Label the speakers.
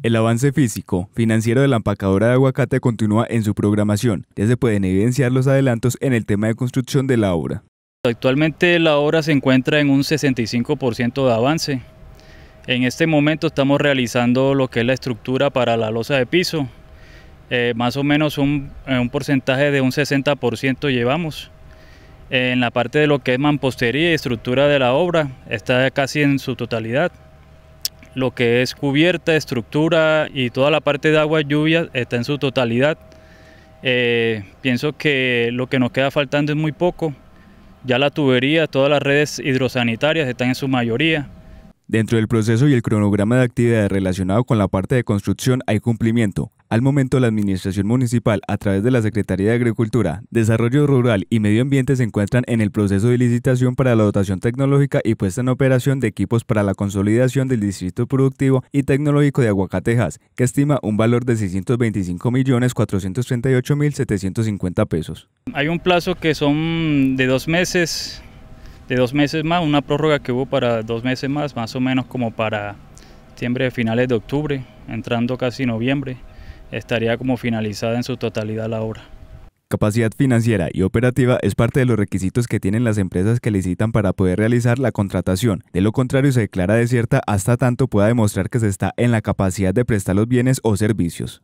Speaker 1: El avance físico, financiero de la empacadora de aguacate continúa en su programación. Ya se pueden evidenciar los adelantos en el tema de construcción de la obra.
Speaker 2: Actualmente la obra se encuentra en un 65% de avance. En este momento estamos realizando lo que es la estructura para la losa de piso. Eh, más o menos un, eh, un porcentaje de un 60% llevamos. En la parte de lo que es mampostería y estructura de la obra está casi en su totalidad lo que es cubierta, estructura y toda la parte de agua lluvia está en su totalidad. Eh, pienso que lo que nos queda faltando es muy poco. Ya la tubería, todas las redes hidrosanitarias están en su mayoría.
Speaker 1: Dentro del proceso y el cronograma de actividades relacionado con la parte de construcción hay cumplimiento, al momento, la Administración Municipal, a través de la Secretaría de Agricultura, Desarrollo Rural y Medio Ambiente, se encuentran en el proceso de licitación para la dotación tecnológica y puesta en operación de equipos para la consolidación del Distrito Productivo y Tecnológico de Aguacatejas, que estima un valor de 625.438.750 pesos.
Speaker 2: Hay un plazo que son de dos meses, de dos meses más, una prórroga que hubo para dos meses más, más o menos como para septiembre, finales de octubre, entrando casi noviembre estaría como finalizada en su totalidad la obra.
Speaker 1: Capacidad financiera y operativa es parte de los requisitos que tienen las empresas que licitan para poder realizar la contratación. De lo contrario, se declara desierta hasta tanto pueda demostrar que se está en la capacidad de prestar los bienes o servicios.